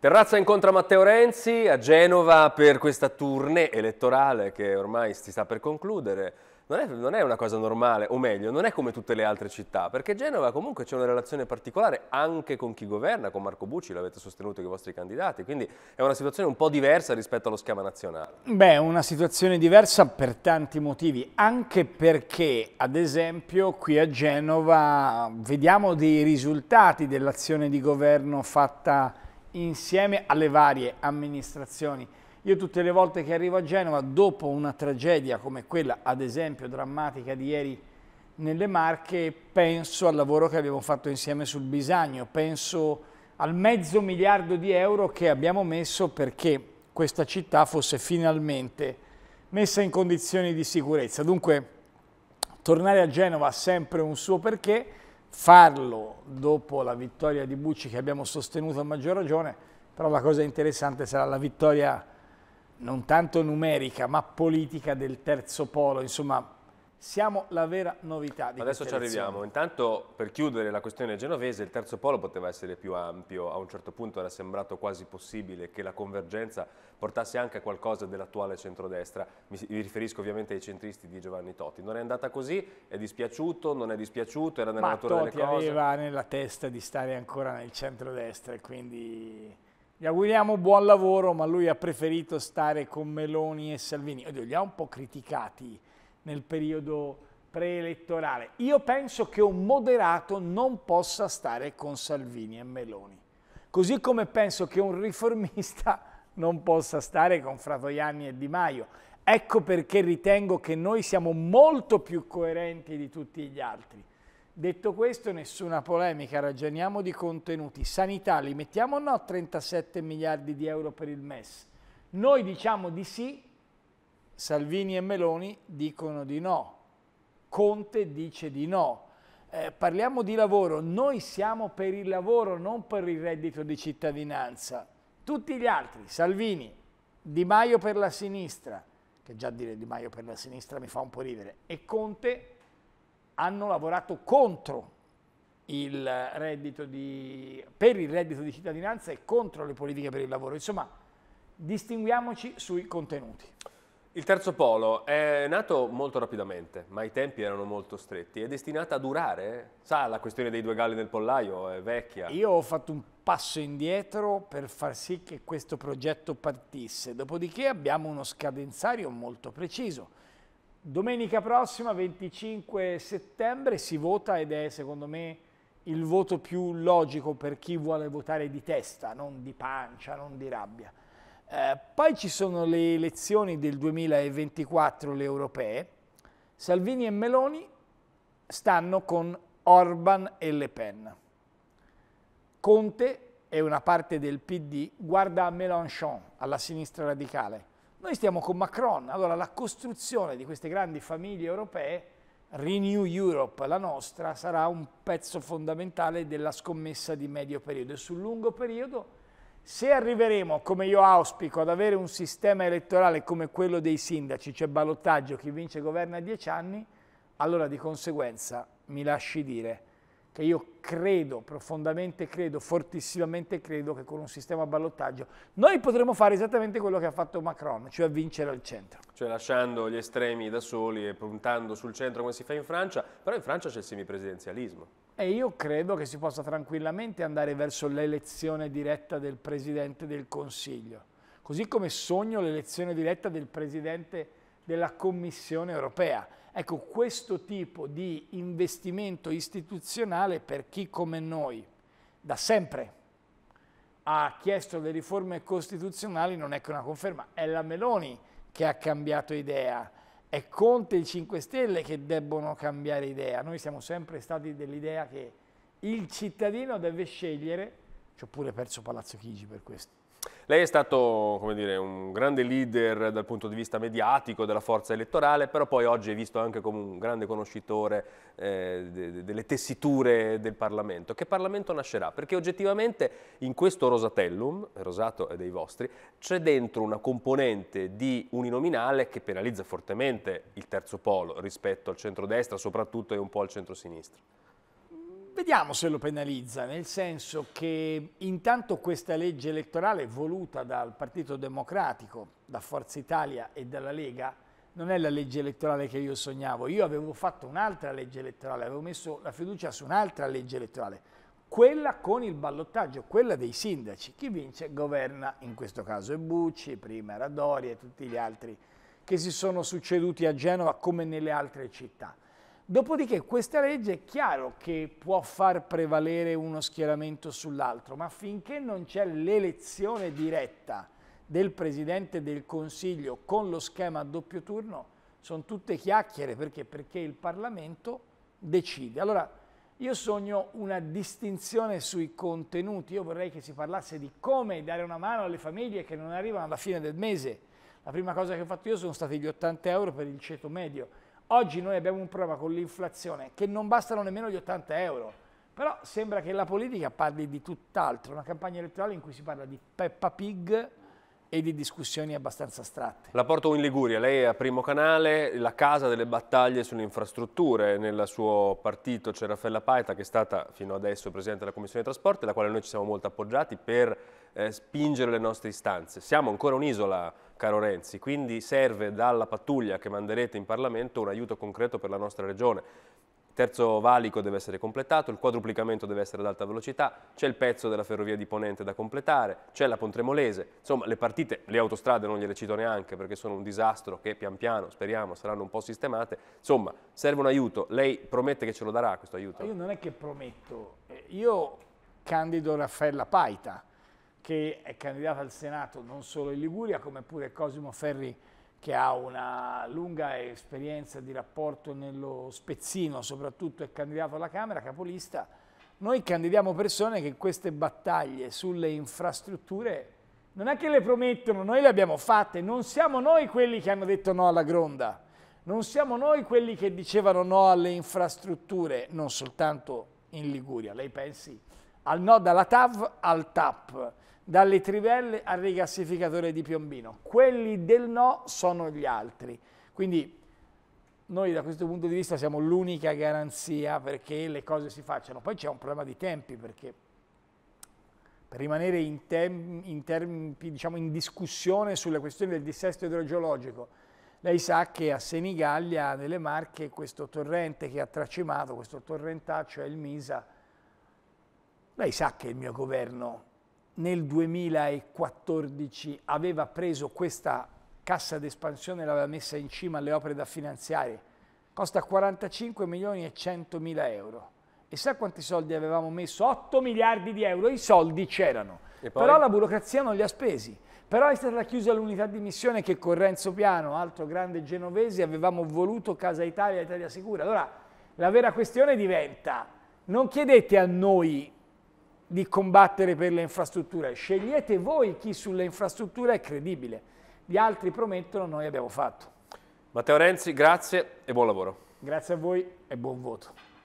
Terrazza incontra Matteo Renzi a Genova per questa tournée elettorale che ormai si sta per concludere. Non è, non è, una cosa normale, o meglio, non è come tutte le altre città, perché Genova comunque c'è una relazione particolare anche con chi governa, con Marco Bucci, l'avete sostenuto i vostri candidati, quindi è una situazione un po' diversa rispetto allo schema nazionale. Beh, una situazione diversa per tanti motivi, anche perché, ad esempio, qui a Genova vediamo dei risultati dell'azione di governo fatta insieme alle varie amministrazioni. Io tutte le volte che arrivo a Genova, dopo una tragedia come quella, ad esempio, drammatica di ieri nelle Marche, penso al lavoro che abbiamo fatto insieme sul Bisagno, penso al mezzo miliardo di euro che abbiamo messo perché questa città fosse finalmente messa in condizioni di sicurezza. Dunque, tornare a Genova ha sempre un suo perché, farlo dopo la vittoria di Bucci che abbiamo sostenuto a maggior ragione, però la cosa interessante sarà la vittoria non tanto numerica ma politica del terzo polo, insomma siamo la vera novità di Adesso ci arriviamo. Intanto, per chiudere la questione genovese, il terzo polo poteva essere più ampio. A un certo punto era sembrato quasi possibile che la convergenza portasse anche a qualcosa dell'attuale centrodestra. Mi, mi riferisco ovviamente ai centristi di Giovanni Totti. Non è andata così? È dispiaciuto? Non è dispiaciuto? Era nella Ma natura Totti delle cose? Totti aveva nella testa di stare ancora nel centrodestra e quindi... Gli auguriamo buon lavoro, ma lui ha preferito stare con Meloni e Salvini. Oddio, li ha un po' criticati nel periodo preelettorale. Io penso che un moderato non possa stare con Salvini e Meloni, così come penso che un riformista non possa stare con Fratoianni e Di Maio. Ecco perché ritengo che noi siamo molto più coerenti di tutti gli altri. Detto questo, nessuna polemica, ragioniamo di contenuti. Sanità, li mettiamo o no 37 miliardi di euro per il MES? Noi diciamo di sì Salvini e Meloni dicono di no, Conte dice di no. Eh, parliamo di lavoro, noi siamo per il lavoro, non per il reddito di cittadinanza. Tutti gli altri, Salvini, Di Maio per la sinistra, che già dire Di Maio per la sinistra mi fa un po' ridere, e Conte hanno lavorato contro il reddito di, per il reddito di cittadinanza e contro le politiche per il lavoro. Insomma, distinguiamoci sui contenuti. Il terzo polo è nato molto rapidamente, ma i tempi erano molto stretti. È destinata a durare? Sa, la questione dei due galli nel pollaio è vecchia. Io ho fatto un passo indietro per far sì che questo progetto partisse. Dopodiché abbiamo uno scadenzario molto preciso. Domenica prossima, 25 settembre, si vota ed è secondo me il voto più logico per chi vuole votare di testa, non di pancia, non di rabbia. Eh, poi ci sono le elezioni del 2024, le europee. Salvini e Meloni stanno con Orban e Le Pen. Conte e una parte del PD guarda a Mélenchon, alla sinistra radicale. Noi stiamo con Macron, allora la costruzione di queste grandi famiglie europee, Renew Europe, la nostra, sarà un pezzo fondamentale della scommessa di medio periodo e sul lungo periodo se arriveremo, come io auspico, ad avere un sistema elettorale come quello dei sindaci, cioè ballottaggio, chi vince governa dieci anni, allora di conseguenza mi lasci dire che io credo, profondamente credo, fortissimamente credo che con un sistema a ballottaggio noi potremo fare esattamente quello che ha fatto Macron, cioè vincere al centro. Cioè lasciando gli estremi da soli e puntando sul centro come si fa in Francia, però in Francia c'è il semipresidenzialismo. E io credo che si possa tranquillamente andare verso l'elezione diretta del Presidente del Consiglio, così come sogno l'elezione diretta del Presidente della Commissione europea. Ecco, questo tipo di investimento istituzionale per chi come noi, da sempre, ha chiesto le riforme costituzionali non è che una conferma, è la Meloni che ha cambiato idea è Conte e il 5 Stelle che debbono cambiare idea. Noi siamo sempre stati dell'idea che il cittadino deve scegliere, ci ho pure perso Palazzo Chigi per questo, lei è stato dire, un grande leader dal punto di vista mediatico della forza elettorale, però poi oggi è visto anche come un grande conoscitore eh, de, de, delle tessiture del Parlamento. Che Parlamento nascerà? Perché oggettivamente in questo Rosatellum, Rosato è dei vostri, c'è dentro una componente di uninominale che penalizza fortemente il terzo polo rispetto al centrodestra, soprattutto e un po' al centro-sinistra. Vediamo se lo penalizza, nel senso che intanto questa legge elettorale voluta dal Partito Democratico, da Forza Italia e dalla Lega, non è la legge elettorale che io sognavo. Io avevo fatto un'altra legge elettorale, avevo messo la fiducia su un'altra legge elettorale, quella con il ballottaggio, quella dei sindaci. Chi vince governa, in questo caso è Bucci, prima era Doria e tutti gli altri che si sono succeduti a Genova come nelle altre città. Dopodiché questa legge è chiaro che può far prevalere uno schieramento sull'altro, ma finché non c'è l'elezione diretta del Presidente del Consiglio con lo schema a doppio turno, sono tutte chiacchiere perché? perché il Parlamento decide. Allora, io sogno una distinzione sui contenuti, io vorrei che si parlasse di come dare una mano alle famiglie che non arrivano alla fine del mese. La prima cosa che ho fatto io sono stati gli 80 euro per il ceto medio Oggi noi abbiamo un problema con l'inflazione che non bastano nemmeno gli 80 euro, però sembra che la politica parli di tutt'altro, una campagna elettorale in cui si parla di Peppa Pig e di discussioni abbastanza astratte. La porto in Liguria, lei è a Primo Canale, la casa delle battaglie sulle infrastrutture, nel suo partito c'è Raffaella Paeta che è stata fino adesso Presidente della Commissione dei Trasporti, la quale noi ci siamo molto appoggiati per eh, spingere le nostre istanze. Siamo ancora un'isola, caro Renzi, quindi serve dalla pattuglia che manderete in Parlamento un aiuto concreto per la nostra regione. Il terzo valico deve essere completato, il quadruplicamento deve essere ad alta velocità, c'è il pezzo della ferrovia di Ponente da completare, c'è la Pontremolese, insomma le partite, le autostrade non gliele cito neanche perché sono un disastro che pian piano, speriamo, saranno un po' sistemate, insomma serve un aiuto, lei promette che ce lo darà questo aiuto? Io non è che prometto, eh, io candido Raffaella Paita, che è candidato al Senato non solo in Liguria, come pure Cosimo Ferri che ha una lunga esperienza di rapporto nello spezzino, soprattutto è candidato alla Camera, capolista. Noi candidiamo persone che queste battaglie sulle infrastrutture non è che le promettono, noi le abbiamo fatte, non siamo noi quelli che hanno detto no alla gronda, non siamo noi quelli che dicevano no alle infrastrutture, non soltanto in Liguria, lei pensi al no dalla TAV al TAP dalle trivelle al rigassificatore di Piombino. Quelli del no sono gli altri. Quindi noi da questo punto di vista siamo l'unica garanzia perché le cose si facciano. Poi c'è un problema di tempi perché per rimanere in, in, tempi, diciamo, in discussione sulle questioni del dissesto idrogeologico, lei sa che a Senigallia, nelle Marche, questo torrente che ha tracimato, questo torrentaccio è il Misa. Lei sa che il mio governo nel 2014 aveva preso questa cassa d'espansione, l'aveva messa in cima alle opere da finanziare, costa 45 milioni e 100 mila euro. E sa quanti soldi avevamo messo? 8 miliardi di euro, i soldi c'erano. Però la burocrazia non li ha spesi. Però è stata chiusa l'unità di missione che con Renzo Piano, altro grande genovese, avevamo voluto Casa Italia, Italia Sicura. Allora la vera questione diventa, non chiedete a noi di combattere per le infrastrutture. Scegliete voi chi sulle infrastrutture è credibile. Gli altri promettono, noi abbiamo fatto. Matteo Renzi, grazie e buon lavoro. Grazie a voi e buon voto.